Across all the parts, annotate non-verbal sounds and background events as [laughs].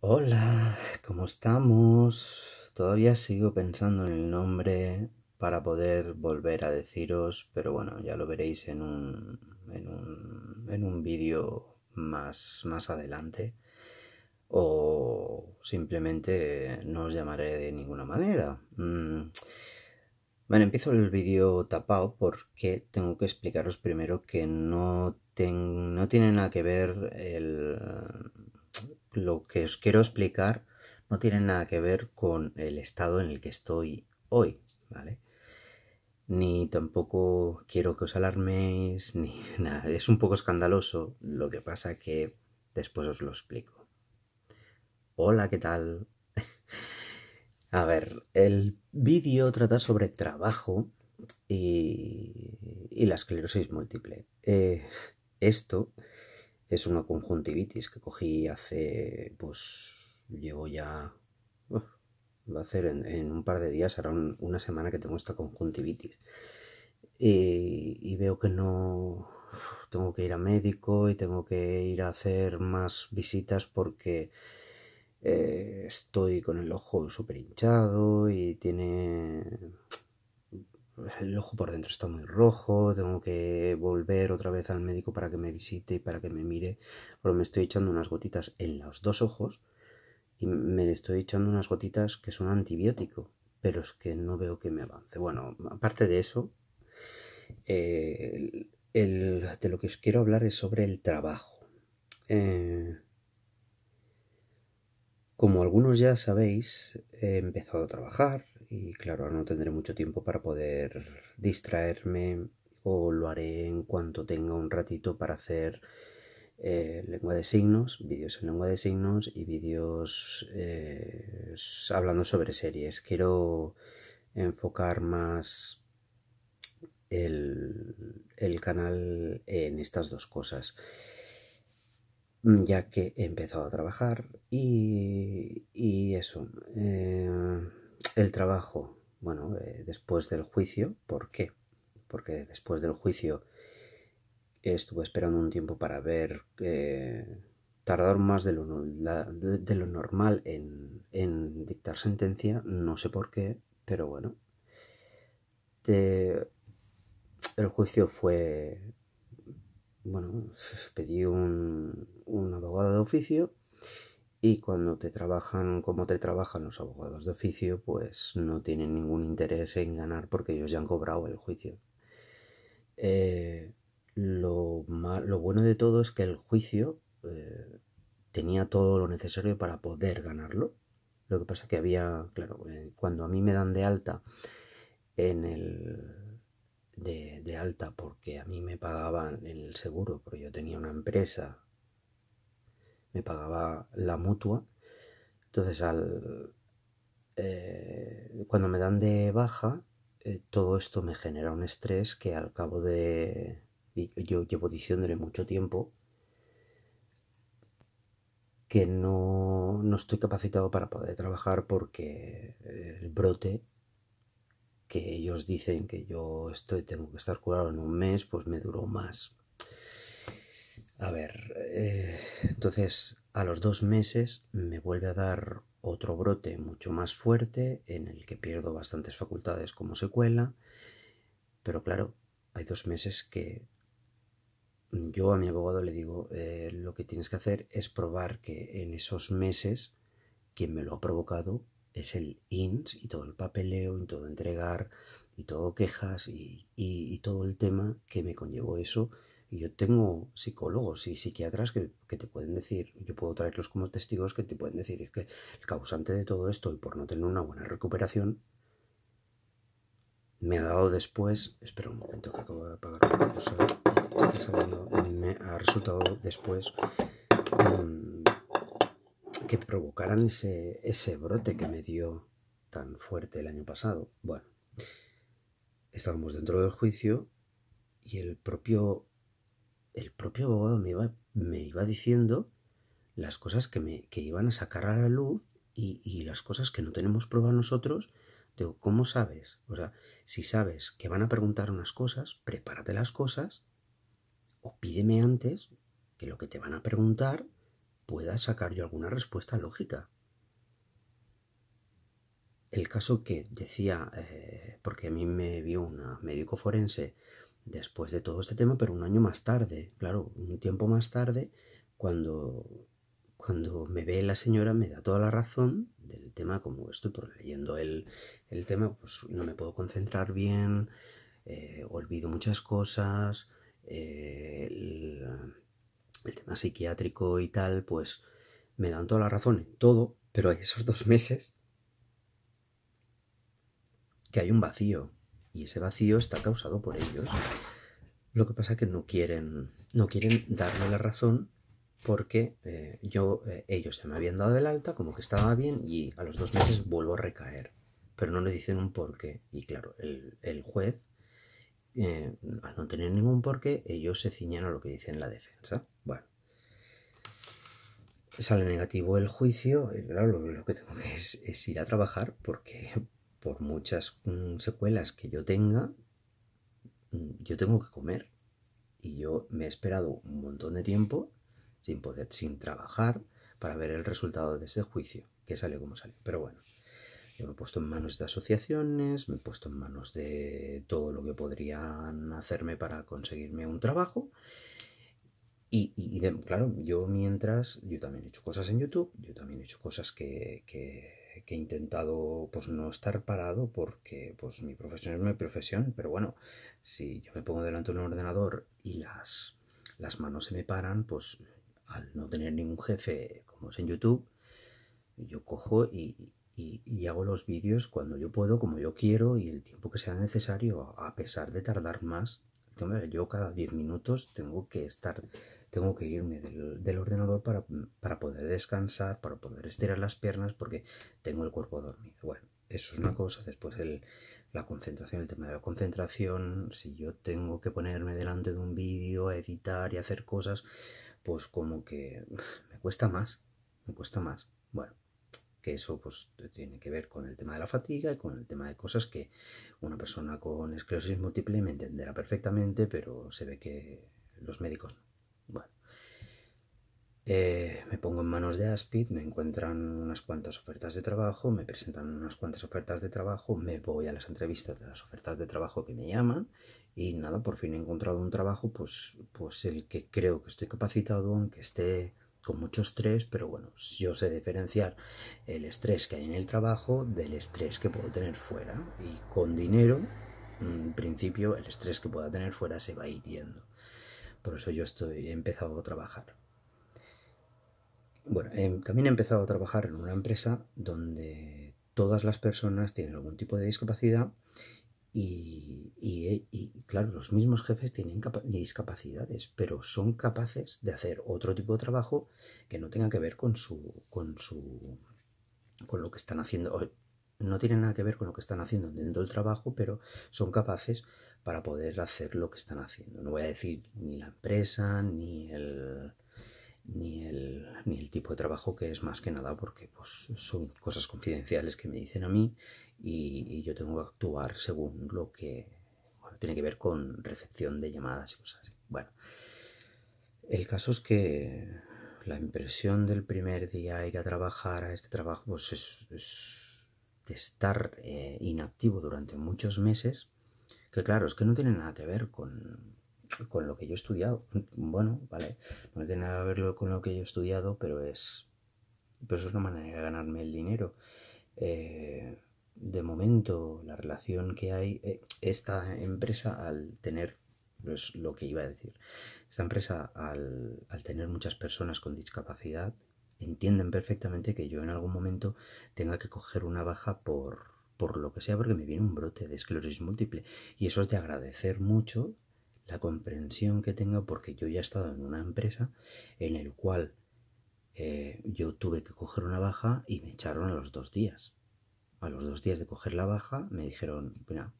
Hola, ¿cómo estamos? Todavía sigo pensando en el nombre para poder volver a deciros, pero bueno, ya lo veréis en un, en un, en un vídeo más, más adelante. O simplemente no os llamaré de ninguna manera. Bueno, mm. empiezo el vídeo tapado porque tengo que explicaros primero que no, ten, no tiene nada que ver el lo que os quiero explicar no tiene nada que ver con el estado en el que estoy hoy, ¿vale? Ni tampoco quiero que os alarméis, [laughs] ni nada. Es un poco escandaloso, lo que pasa que después os lo explico. Hola, ¿qué tal? [laughs] A ver, el vídeo trata sobre trabajo y, la esclerosis múltiple. Eh, esto es una conjuntivitis que cogí hace, pues, llevo ya... va a hacer en, un par de días, hará una semana que tengo esta conjuntivitis. Y, veo que no tengo que ir a médico y tengo que ir a hacer más visitas porque eh, estoy con el ojo súper hinchado y tiene pues, el ojo por dentro está muy rojo, tengo que volver otra vez al médico para que me visite y para que me mire, Pero me estoy echando unas gotitas en los dos ojos y me estoy echando unas gotitas que son antibiótico, pero es que no veo que me avance. Bueno, aparte de eso, eh, de lo que os quiero hablar es sobre el trabajo. Eh, como algunos ya sabéis, he empezado a trabajar, y claro, no tendré mucho tiempo para poder distraerme o lo haré en cuanto tenga un ratito para hacer eh, lengua de signos, vídeos en lengua de signos y vídeos eh, hablando sobre series. Quiero enfocar más el, el canal en estas dos cosas mm, ya que he empezado a trabajar y, eso. Eh, el trabajo, bueno, eh, después del juicio, ¿por qué? Porque después del juicio estuve esperando un tiempo para ver, eh, tardaron más de lo, normal en, en, dictar sentencia, no sé por qué, pero bueno. el juicio fue, bueno, [laughs] pedí un, un abogado de oficio y cuando te trabajan como te trabajan los abogados de oficio, pues no tienen ningún interés en ganar porque ellos ya han cobrado el juicio. Eh, lo, lo, bueno de todo es que el juicio eh, tenía todo lo necesario para poder ganarlo. Lo que pasa que había, claro, eh, cuando a mí me dan de alta en el de, de, alta porque a mí me pagaban el seguro, pero yo tenía una empresa me pagaba la mutua. Entonces, al, eh, cuando me dan de baja, eh, todo esto me genera un estrés que al cabo de... Yo llevo diciéndole mucho tiempo que no, no estoy capacitado para poder trabajar porque el brote que ellos dicen que yo estoy, tengo que estar curado en un mes, pues me duró más. A ver, eh, entonces a los dos meses me vuelve a dar otro brote mucho más fuerte en el que pierdo bastantes facultades como secuela, pero claro, hay dos meses que yo a mi abogado le digo eh, lo que tienes que hacer es probar que en esos meses quien me lo ha provocado es el INS y todo el papeleo y todo entregar y todo quejas y todo el tema que me conllevó eso yo tengo psicólogos y psiquiatras que, te pueden decir, yo puedo traerlos como testigos que te pueden decir, es que el causante de todo esto y por no tener una buena recuperación, me ha dado después, espera un momento que acabo de apagar la cosa, saliendo, me ha resultado después mm, que provocaran ese, ese brote que me dio tan fuerte el año pasado. Bueno, estábamos dentro del juicio y el propio el propio abogado me iba, diciendo las cosas que, me, que iban a sacar a la luz y, las cosas que no tenemos prueba nosotros. Digo, ¿cómo sabes? O sea, si sabes que van a preguntar unas cosas, prepárate las cosas o pídeme antes que lo que te van a preguntar pueda sacar yo alguna respuesta lógica. El caso que decía, eh, porque a mí me vio un médico forense después de todo este tema, pero un año más tarde, claro, un tiempo más tarde, cuando, cuando me ve la señora me da toda la razón del tema, como estoy leyendo el, el tema, pues no me puedo concentrar bien, eh, olvido muchas cosas, eh, el, el, tema psiquiátrico y tal, pues me dan toda la razón en todo, pero hay esos dos meses que hay un vacío, y ese vacío está causado por ellos. Lo que pasa es que no quieren, no quieren darme la razón porque eh, yo, eh, ellos se me habían dado el alta, como que estaba bien y a los dos meses vuelvo a recaer. Pero no le dicen un porqué. Y claro, el, juez, eh, al no tener ningún porqué, ellos se ciñan a lo que en la defensa. Bueno, sale negativo el juicio, claro, lo, que tengo que es, es, ir a trabajar porque por muchas mm, secuelas que yo tenga, mm, yo tengo que comer. Y yo me he esperado un montón de tiempo sin poder, sin trabajar, para ver el resultado de este juicio, que sale como sale. Pero bueno, yo me he puesto en manos de asociaciones, me he puesto en manos de todo lo que podrían hacerme para conseguirme un trabajo. Y, claro, yo mientras, yo también he hecho cosas en YouTube, yo también he hecho cosas que que, he intentado pues no estar parado porque pues mi profesión es mi profesión, pero bueno, si yo me pongo delante de un ordenador y las, las manos se me paran, pues al no tener ningún jefe como es en YouTube, yo cojo y hago los vídeos cuando yo puedo, como yo quiero y el tiempo que sea necesario, a pesar de tardar más yo cada 10 minutos tengo que estar, tengo que irme del, ordenador para, poder descansar, para poder estirar las piernas, porque tengo el cuerpo dormido. Bueno, eso es una cosa. Después el, la concentración, el tema de la concentración. Si yo tengo que ponerme delante de un vídeo, a editar y hacer cosas, pues como que me cuesta más, me cuesta más. Bueno, que eso pues tiene que ver con el tema de la fatiga y con el tema de cosas que una persona con esclerosis múltiple me entenderá perfectamente, pero se ve que los médicos no. Bueno, eh, me pongo en manos de Aspid, me encuentran unas cuantas ofertas de trabajo, me presentan unas cuantas ofertas de trabajo, me voy a las entrevistas de las ofertas de trabajo que me llaman y nada, por fin he encontrado un trabajo, pues, pues el que creo que estoy capacitado, aunque esté con mucho estrés, pero bueno, yo sé diferenciar el estrés que hay en el trabajo del estrés que puedo tener fuera. Y con dinero, en principio, el estrés que pueda tener fuera se va hiriendo. Por eso yo estoy, he empezado a trabajar. Bueno, em, también he empezado a trabajar en una empresa donde todas las personas tienen algún tipo de discapacidad y, claro, los mismos jefes tienen discapacidades, pero son capaces de hacer otro tipo de trabajo que no tenga que ver con su. con su. con lo que están haciendo. No tienen nada que ver con lo que están haciendo dentro del trabajo, pero son capaces para poder hacer lo que están haciendo. No voy a decir ni la empresa, ni el ni el, tipo de trabajo que es más que nada porque pues, son cosas confidenciales que me dicen a mí y, yo tengo que actuar según lo que tiene que ver con recepción de llamadas y cosas así. Bueno, el caso es que la impresión del primer día ir a trabajar a este trabajo pues, es, de estar eh, inactivo durante muchos meses, que claro, es que no tiene nada que ver con, con lo que yo he estudiado. [laughs] Bueno, vale, no tiene nada que ver con lo que yo he estudiado, pero es, pero eso es una manera de ganarme el dinero. Eh, de momento, la relación que hay, eh, esta empresa al tener, es lo que iba a decir, esta empresa al, al tener muchas personas con discapacidad, entienden perfectamente que yo en algún momento tenga que coger una baja por, por lo que sea, porque me viene un brote de esclerosis múltiple. Y eso es de agradecer mucho la comprensión que tenga, porque yo ya he estado en una empresa en el cual eh, yo tuve que coger una baja y me echaron a los dos días. A los dos días de coger la baja me dijeron, mira,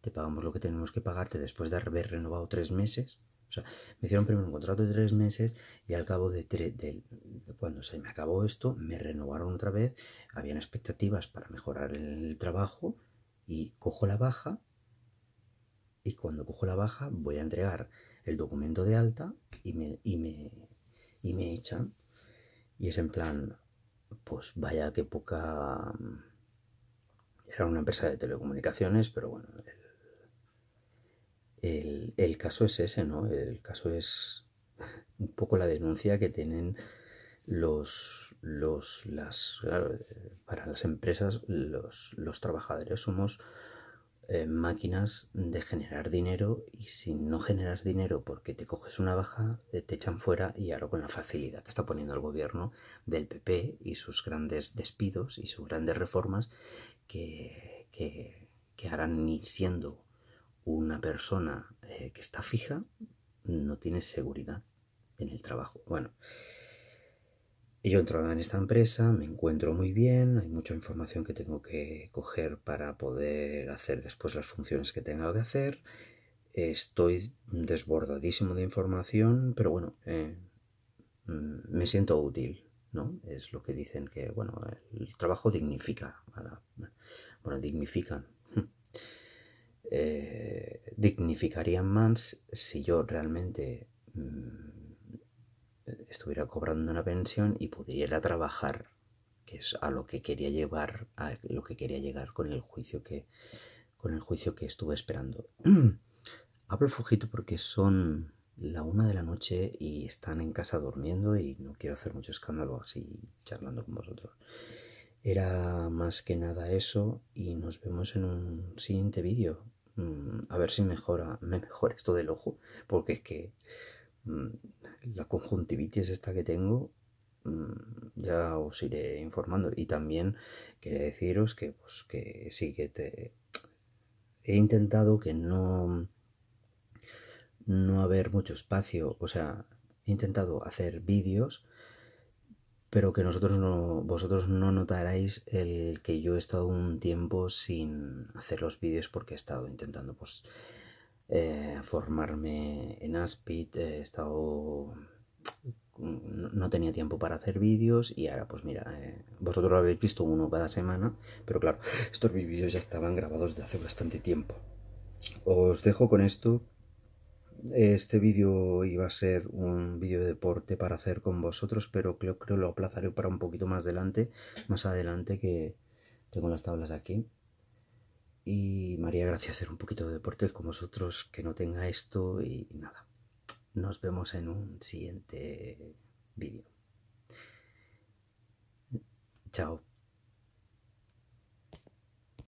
te pagamos lo que tenemos que pagarte después de haber renovado tres meses. O sea, me hicieron primero un contrato de tres meses y al cabo de, tres, cuando se me acabó esto, me renovaron otra vez, habían expectativas para mejorar el trabajo y cojo la baja cuando cojo la baja voy a entregar el documento de alta y me, y me, y me echan. Y es en plan, pues vaya que poca... Era una empresa de telecomunicaciones, pero bueno, el, el, caso es ese, ¿no? El caso es un poco la denuncia que tienen los, los las, eh, para las empresas, los, los trabajadores somos eh, máquinas de generar dinero y si no generas dinero porque te coges una baja, eh, te echan fuera y ahora con la facilidad que está poniendo el gobierno del PP y sus grandes despidos y sus grandes reformas que, que, que ni siendo una persona eh, que está fija no tienes seguridad en el trabajo. Bueno, yo he entrado en esta empresa, me encuentro muy bien, hay mucha información que tengo que coger para poder hacer después las funciones que tenga que hacer. Estoy desbordadísimo de información, pero bueno, eh, mm, me siento útil, ¿no? Es lo que dicen que, bueno, el trabajo dignifica. bueno, dignifican. [laughs] Eh, dignificarían más si yo realmente mm, estuviera cobrando una pensión y pudiera trabajar, que es a lo que quería llevar, a lo que quería llegar con el juicio que, con el juicio que estuve esperando. [clears throat] Hablo fujito porque son la una de la noche y están en casa durmiendo y no quiero hacer mucho escándalo así charlando con vosotros. Era más que nada eso y nos vemos en un siguiente vídeo. Mm, a ver si mejora, me mejora esto del ojo, porque es que Mm, la conjuntivitis esta que tengo, mm, ya os iré informando. Y también quería deciros que, pues, que sí que te... He intentado que no... No haber mucho espacio, o sea, he intentado hacer vídeos, pero que nosotros no, vosotros no notaréis el que yo he estado un tiempo sin hacer los vídeos porque he estado intentando pues eh, formarme en Aspit, he estado... No, tenía tiempo para hacer vídeos y ahora pues mira, eh, vosotros lo habéis visto uno cada semana, pero claro, [laughs] estos vídeos ya estaban grabados de hace bastante tiempo. Os dejo con esto. Este vídeo iba a ser un vídeo de deporte para hacer con vosotros, pero creo que lo aplazaré para un poquito más adelante, más adelante que tengo las tablas aquí. Y María Gracia hacer un poquito de deporte con vosotros que no tenga esto y nada. Nos vemos en un siguiente vídeo. Chao.